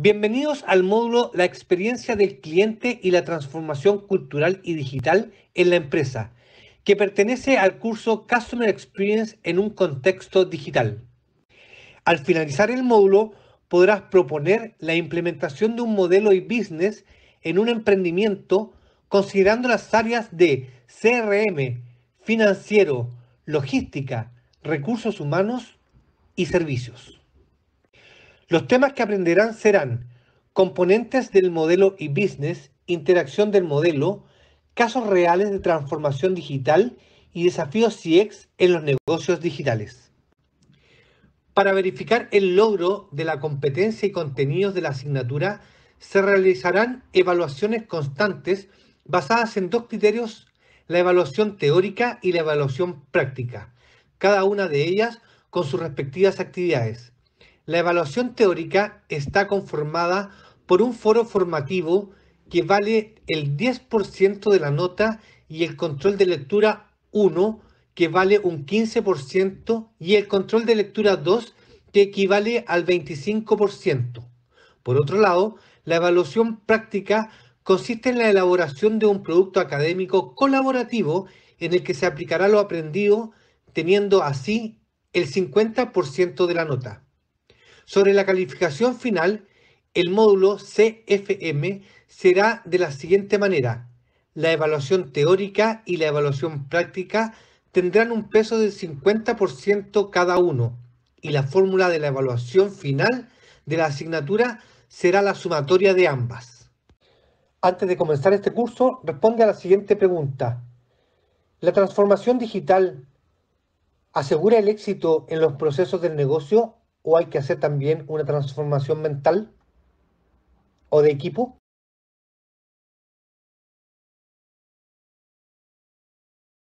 Bienvenidos al módulo La experiencia del cliente y la transformación cultural y digital en la empresa, que pertenece al curso Customer Experience en un contexto digital. Al finalizar el módulo, podrás proponer la implementación de un modelo y business en un emprendimiento considerando las áreas de CRM, financiero, logística, recursos humanos y servicios. Los temas que aprenderán serán componentes del modelo y business, interacción del modelo, casos reales de transformación digital y desafíos CX en los negocios digitales. Para verificar el logro de la competencia y contenidos de la asignatura, se realizarán evaluaciones constantes basadas en dos criterios, la evaluación teórica y la evaluación práctica, cada una de ellas con sus respectivas actividades. La evaluación teórica está conformada por un foro formativo que vale el 10% de la nota y el control de lectura 1 que vale un 15% y el control de lectura 2 que equivale al 25%. Por otro lado, la evaluación práctica consiste en la elaboración de un producto académico colaborativo en el que se aplicará lo aprendido, teniendo así el 50% de la nota. Sobre la calificación final, el módulo CFM será de la siguiente manera. La evaluación teórica y la evaluación práctica tendrán un peso del 50% cada uno y la fórmula de la evaluación final de la asignatura será la sumatoria de ambas. Antes de comenzar este curso, responde a la siguiente pregunta. ¿La transformación digital asegura el éxito en los procesos del negocio o hay que hacer también una transformación mental o de equipo?